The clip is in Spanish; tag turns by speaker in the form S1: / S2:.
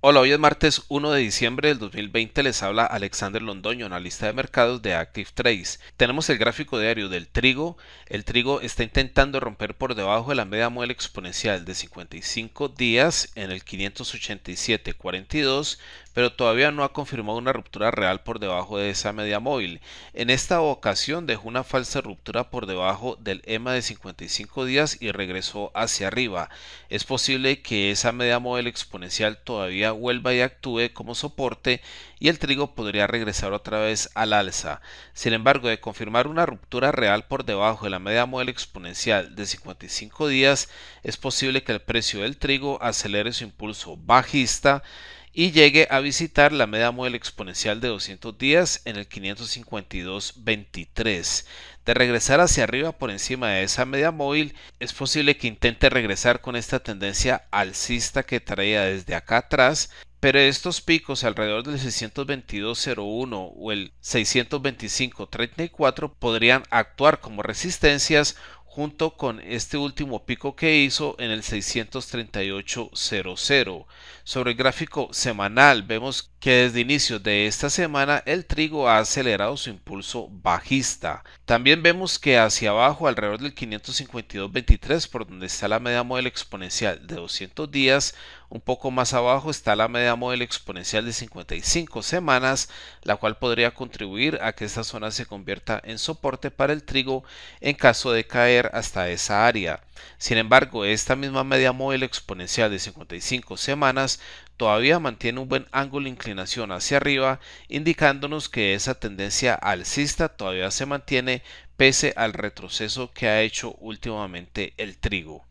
S1: Hola, hoy es martes 1 de diciembre del 2020, les habla Alexander Londoño, analista de mercados de Active Trades. Tenemos el gráfico diario del trigo. El trigo está intentando romper por debajo de la media muela exponencial de 55 días en el 587.42, pero todavía no ha confirmado una ruptura real por debajo de esa media móvil. En esta ocasión dejó una falsa ruptura por debajo del EMA de 55 días y regresó hacia arriba. Es posible que esa media móvil exponencial todavía vuelva y actúe como soporte y el trigo podría regresar otra vez al alza. Sin embargo, de confirmar una ruptura real por debajo de la media móvil exponencial de 55 días, es posible que el precio del trigo acelere su impulso bajista y llegue a visitar la media móvil exponencial de 200 días en el 552.23. De regresar hacia arriba por encima de esa media móvil, es posible que intente regresar con esta tendencia alcista que traía desde acá atrás, pero estos picos alrededor del 622.01 o el 625.34 podrían actuar como resistencias junto con este último pico que hizo en el 638.00. Sobre el gráfico semanal vemos que desde inicios de esta semana el trigo ha acelerado su impulso bajista. También vemos que hacia abajo alrededor del 552.23 por donde está la media móvil exponencial de 200 días un poco más abajo está la media móvil exponencial de 55 semanas, la cual podría contribuir a que esta zona se convierta en soporte para el trigo en caso de caer hasta esa área. Sin embargo, esta misma media móvil exponencial de 55 semanas todavía mantiene un buen ángulo de inclinación hacia arriba, indicándonos que esa tendencia alcista todavía se mantiene pese al retroceso que ha hecho últimamente el trigo.